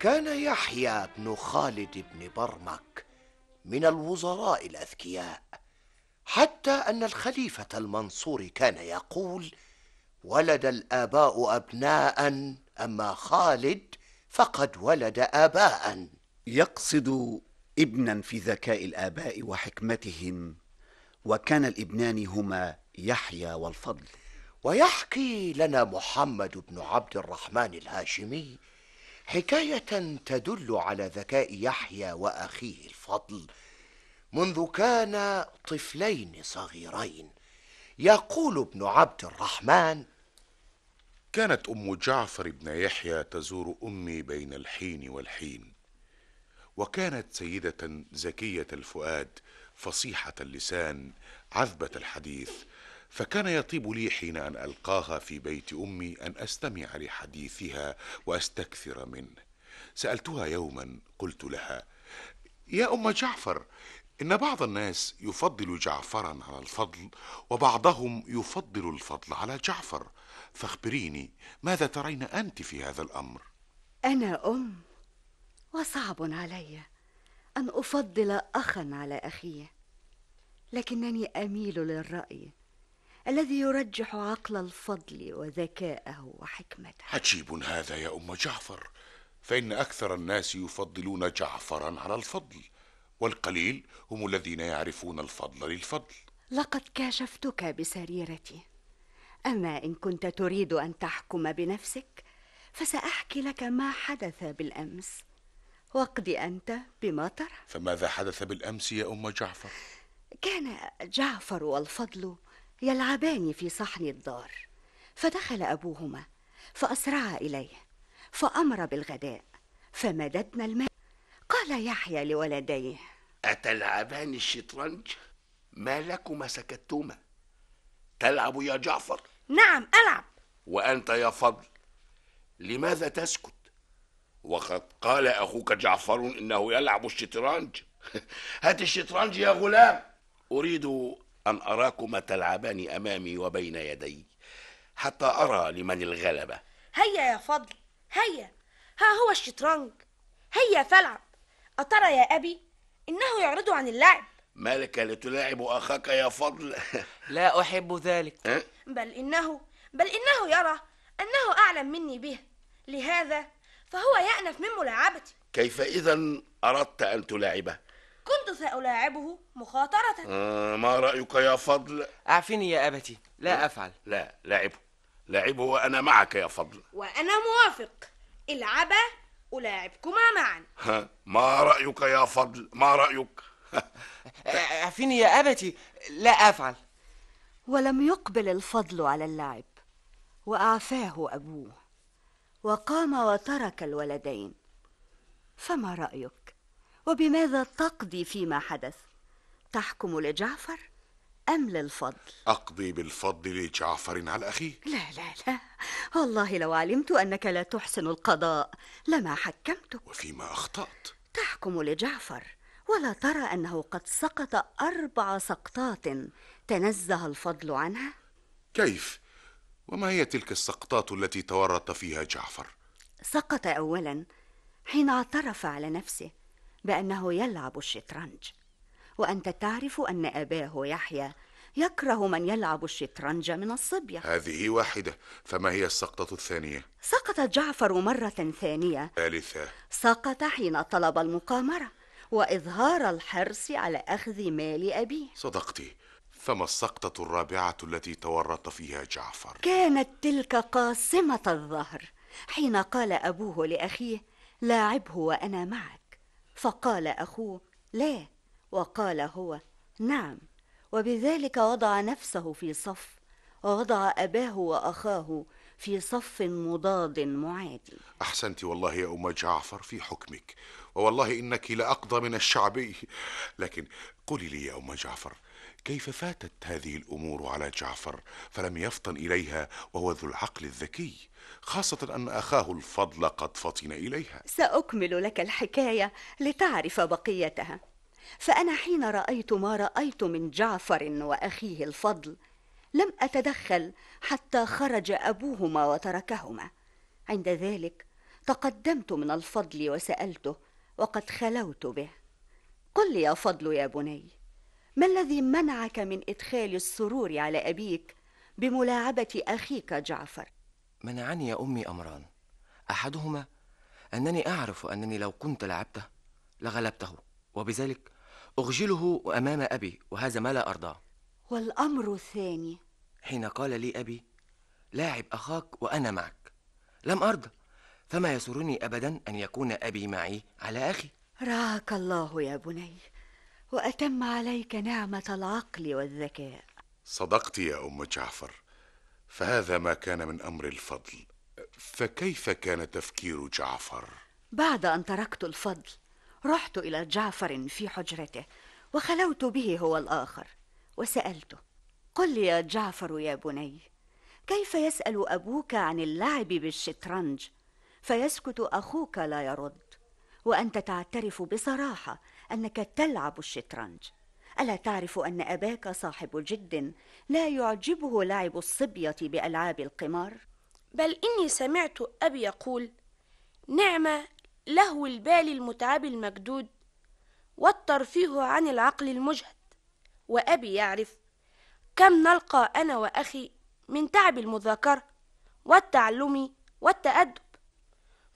كان يحيى بن خالد بن برمك من الوزراء الاذكياء حتى ان الخليفه المنصور كان يقول ولد الاباء ابناء اما خالد فقد ولد اباء يقصد ابنا في ذكاء الاباء وحكمتهم وكان الابنان هما يحيى والفضل ويحكي لنا محمد بن عبد الرحمن الهاشمي حكايه تدل على ذكاء يحيى واخيه الفضل منذ كانا طفلين صغيرين يقول ابن عبد الرحمن كانت ام جعفر بن يحيى تزور امي بين الحين والحين وكانت سيده زكيه الفؤاد فصيحه اللسان عذبه الحديث فكان يطيب لي حين ان القاها في بيت امي ان استمع لحديثها واستكثر منه سالتها يوما قلت لها يا ام جعفر ان بعض الناس يفضل جعفرا على الفضل وبعضهم يفضل الفضل على جعفر فاخبريني ماذا ترين انت في هذا الامر انا ام وصعب علي ان افضل اخا على اخيه لكنني اميل للراي الذي يرجح عقل الفضل وذكاءه وحكمته عجيب هذا يا ام جعفر فان اكثر الناس يفضلون جعفرا على الفضل والقليل هم الذين يعرفون الفضل للفضل لقد كاشفتك بسريرتي اما ان كنت تريد ان تحكم بنفسك فساحكي لك ما حدث بالامس وقد انت بما ترى فماذا حدث بالامس يا ام جعفر كان جعفر والفضل يلعبان في صحن الدار فدخل ابوهما فاسرعا اليه فامر بالغداء فمددنا الماء قال يحيى لولديه اتلعبان الشطرنج ما لكما سكتتما تلعب يا جعفر نعم العب وانت يا فضل لماذا تسكت وقد قال اخوك جعفر انه يلعب الشطرنج هات الشطرنج يا غلام اريد أن أراكما تلعبان أمامي وبين يدي حتى أرى لمن الغلبة هيا يا فضل هيا ها هو الشطرنج هيا فلعب أترى يا أبي إنه يعرض عن اللعب مالك لتلاعب أخاك يا فضل لا أحب ذلك بل إنه بل إنه يرى أنه أعلم مني به لهذا فهو يأنف من ملاعبتي كيف إذا أردت أن تلاعبه كنت سألاعبه مخاطرة آه ما رأيك يا فضل؟ أعفني يا أبتي لا أفعل لا لاعبه لاعبه وأنا معك يا فضل وأنا موافق العبا ألاعبكما معا ها ما رأيك يا فضل؟ ما رأيك؟ أعفني يا أبتي لا أفعل ولم يقبل الفضل على اللعب وأعفاه أبوه وقام وترك الولدين فما رأيك؟ وبماذا تقضي فيما حدث تحكم لجعفر أم للفضل؟ أقضي بالفضل لجعفر على أخيه لا لا لا والله لو علمت أنك لا تحسن القضاء لما حكمتك وفيما أخطأت؟ تحكم لجعفر ولا ترى أنه قد سقط أربع سقطات تنزه الفضل عنها؟ كيف؟ وما هي تلك السقطات التي تورط فيها جعفر؟ سقط أولا حين اعترف على نفسه بأنه يلعب الشطرنج وأنت تعرف أن أباه يحيى يكره من يلعب الشطرنج من الصبية هذه واحدة فما هي السقطة الثانية؟ سقط جعفر مرة ثانية ثالثة سقط حين طلب المقامرة وإظهار الحرص على أخذ مال أبيه صدقتي فما السقطة الرابعة التي تورط فيها جعفر؟ كانت تلك قاسمة الظهر حين قال أبوه لأخيه لاعبه وأنا معك فقال اخوه لا وقال هو نعم وبذلك وضع نفسه في صف ووضع اباه واخاه في صف مضاد معادي أحسنت والله يا أم جعفر في حكمك ووالله إنك لأقضى من الشعبي لكن قولي لي يا أم جعفر كيف فاتت هذه الأمور على جعفر فلم يفطن إليها وهو ذو العقل الذكي خاصة أن أخاه الفضل قد فطن إليها سأكمل لك الحكاية لتعرف بقيتها فأنا حين رأيت ما رأيت من جعفر وأخيه الفضل لم أتدخل حتى خرج أبوهما وتركهما عند ذلك تقدمت من الفضل وسألته وقد خلوت به قل لي يا فضل يا بني ما الذي منعك من إدخال السرور على أبيك بملاعبة أخيك جعفر؟ منعني يا أمي أمران أحدهما أنني أعرف أنني لو كنت لعبته لغلبته وبذلك أخجله أمام أبي وهذا ما لا أرضاه والأمر الثاني حين قال لي أبي لاعب أخاك وأنا معك لم أرضى فما يسرني أبدا أن يكون أبي معي على أخي رعاك الله يا بني وأتم عليك نعمة العقل والذكاء صدقت يا أم جعفر فهذا ما كان من أمر الفضل فكيف كان تفكير جعفر؟ بعد أن تركت الفضل رحت إلى جعفر في حجرته وخلوت به هو الآخر وسألته قل لي يا جعفر يا بني كيف يسأل أبوك عن اللعب بالشطرنج فيسكت أخوك لا يرد وأنت تعترف بصراحة أنك تلعب الشطرنج ألا تعرف أن أباك صاحب جد لا يعجبه لعب الصبية بألعاب القمار؟ بل إني سمعت أبي يقول نعمة لهو البال المتعب المجدود والترفيه عن العقل المجهد وأبي يعرف كم نلقى أنا وأخي من تعب المذاكرة والتعلم والتأدب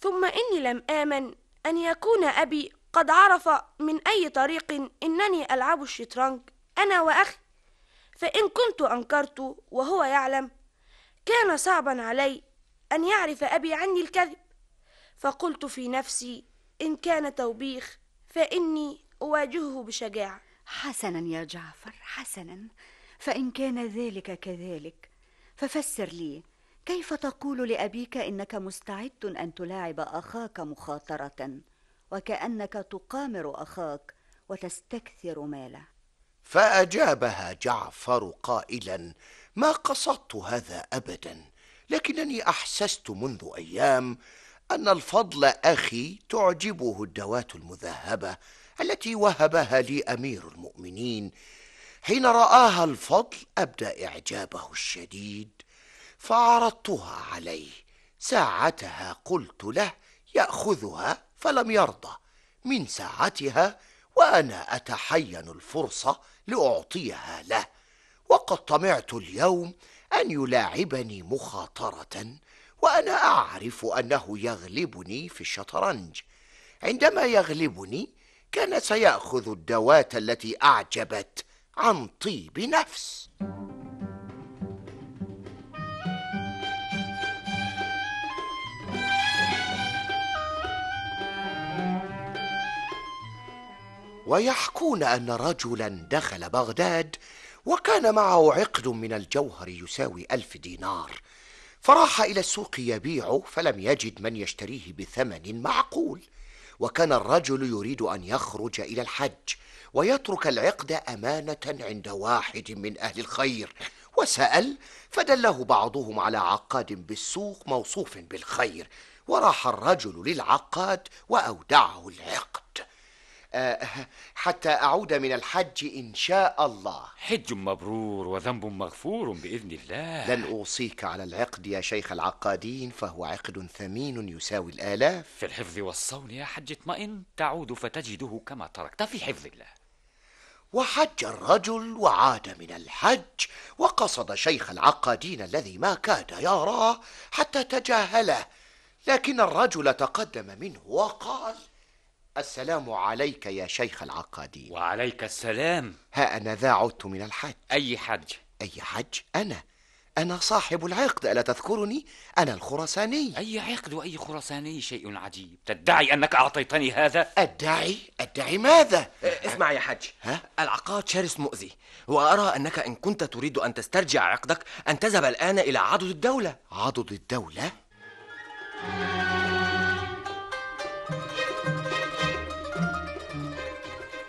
ثم إني لم آمن أن يكون أبي قد عرف من أي طريق إنني ألعب الشطرنج أنا وأخي فإن كنت أنكرت وهو يعلم كان صعبا علي أن يعرف أبي عني الكذب فقلت في نفسي إن كان توبيخ فإني أواجهه بشجاعة حسنا يا جعفر حسنا فان كان ذلك كذلك ففسر لي كيف تقول لابيك انك مستعد ان تلاعب اخاك مخاطره وكانك تقامر اخاك وتستكثر ماله فاجابها جعفر قائلا ما قصدت هذا ابدا لكنني احسست منذ ايام ان الفضل اخي تعجبه الدوات المذهبه التي وهبها لي امير المؤمنين حين راها الفضل ابدى اعجابه الشديد فعرضتها عليه ساعتها قلت له ياخذها فلم يرضى من ساعتها وانا اتحين الفرصه لاعطيها له وقد طمعت اليوم ان يلاعبني مخاطره وانا اعرف انه يغلبني في الشطرنج عندما يغلبني كان سيأخذ الدواة التي أعجبت عن طيب نفس ويحكون أن رجلا دخل بغداد وكان معه عقد من الجوهر يساوي ألف دينار فراح إلى السوق يبيعه فلم يجد من يشتريه بثمن معقول وكان الرجل يريد أن يخرج إلى الحج ويترك العقد أمانة عند واحد من أهل الخير وسأل فدله بعضهم على عقاد بالسوق موصوف بالخير وراح الرجل للعقاد وأودعه العقد آه، حتى أعود من الحج إن شاء الله حج مبرور وذنب مغفور بإذن الله لن أوصيك على العقد يا شيخ العقادين فهو عقد ثمين يساوي الآلاف في الحفظ والصون يا حج اطمئن تعود فتجده كما تركت في حفظ الله وحج الرجل وعاد من الحج وقصد شيخ العقادين الذي ما كاد يراه حتى تجاهله لكن الرجل تقدم منه وقال السلام عليك يا شيخ العقادين وعليك السلام ها أنا ذا عدت من الحج أي حج؟ أي حج؟ أنا أنا صاحب العقد ألا تذكرني؟ أنا الخرساني أي عقد وأي خرساني شيء عجيب تدعي أنك أعطيتني هذا؟ أدعي؟ أدعي ماذا؟ إيه، اسمع يا حج ها؟ العقاد شرس مؤذي وأرى أنك إن كنت تريد أن تسترجع عقدك أن تذهب الآن إلى عضد الدولة عضد الدولة؟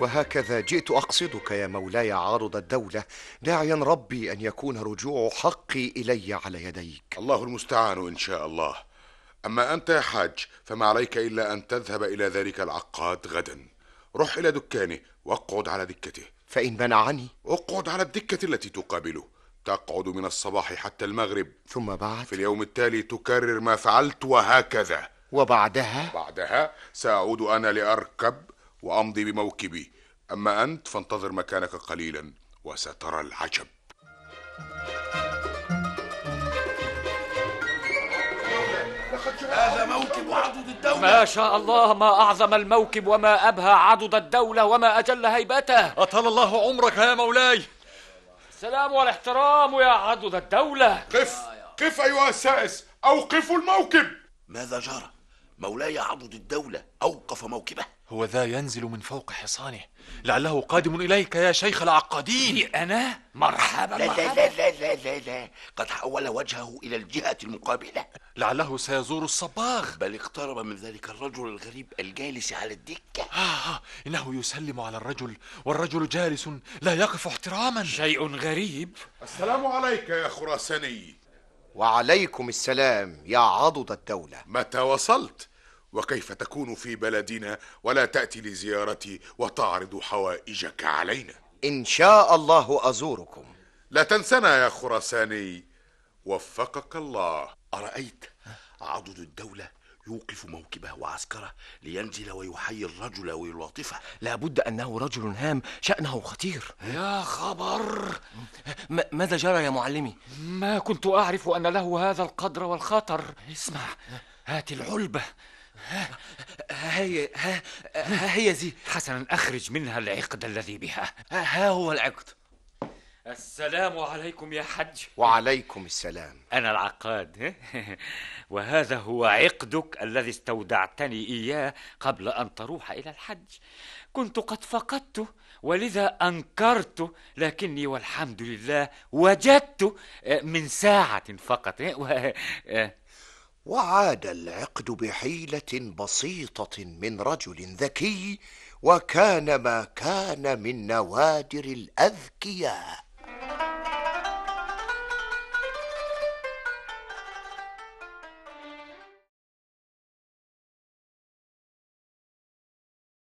وهكذا جئت أقصدك يا مولاي عارض الدولة داعيا ربي أن يكون رجوع حقي إلي على يديك الله المستعان إن شاء الله أما أنت يا حاج فما عليك إلا أن تذهب إلى ذلك العقاد غدا رح إلى دكانه واقعد على دكته فإن منعني اقعد على الدكة التي تقابله تقعد من الصباح حتى المغرب ثم بعد في اليوم التالي تكرر ما فعلت وهكذا وبعدها بعدها سأعود أنا لأركب وأمضي بموكبي أما أنت فانتظر مكانك قليلا وسترى العجب هذا موكب عضد الدولة ما شاء الله ما أعظم الموكب وما أبهى عضد الدولة وما أجل هيبته أطال الله عمرك يا مولاي السلام والاحترام يا عضد الدولة قف قف أيها السائس أوقفوا الموكب ماذا جرى؟ مولاي عضد الدولة أوقف موكبه هو ذا ينزل من فوق حصانه لعله قادم إليك يا شيخ العقادين أنا؟ مرحبا لا مرحبا لا لا لا لا, لا. قد حول وجهه إلى الجهة المقابلة لعله سيزور الصباغ بل اقترب من ذلك الرجل الغريب الجالس على الدكة آه, آه إنه يسلم على الرجل والرجل جالس لا يقف احتراما شيء غريب السلام عليك يا خراساني وعليكم السلام يا عضد الدولة متى وصلت؟ وكيف تكون في بلدنا ولا تأتي لزيارتي وتعرض حوائجك علينا إن شاء الله أزوركم لا تنسنا يا خراساني وفقك الله أرأيت عضد الدولة يوقف موكبه وعسكره لينزل ويحيي الرجل ويلاطفه لابد أنه رجل هام شأنه خطير يا خبر م- ماذا جرى يا معلمي؟ ما كنت أعرف أن له هذا القدر والخطر اسمع هات العلبة ها هي ها, ها هي زي حسنا أخرج منها العقد الذي بها ها هو العقد السلام عليكم يا حج وعليكم السلام أنا العقاد وهذا هو عقدك الذي استودعتني إياه قبل أن تروح إلى الحج كنت قد فقدته ولذا أنكرت لكني والحمد لله وجدت آه، من ساعة فقط آه، وعاد العقد بحيلة بسيطة من رجل ذكي وكان ما كان من نوادر الأذكياء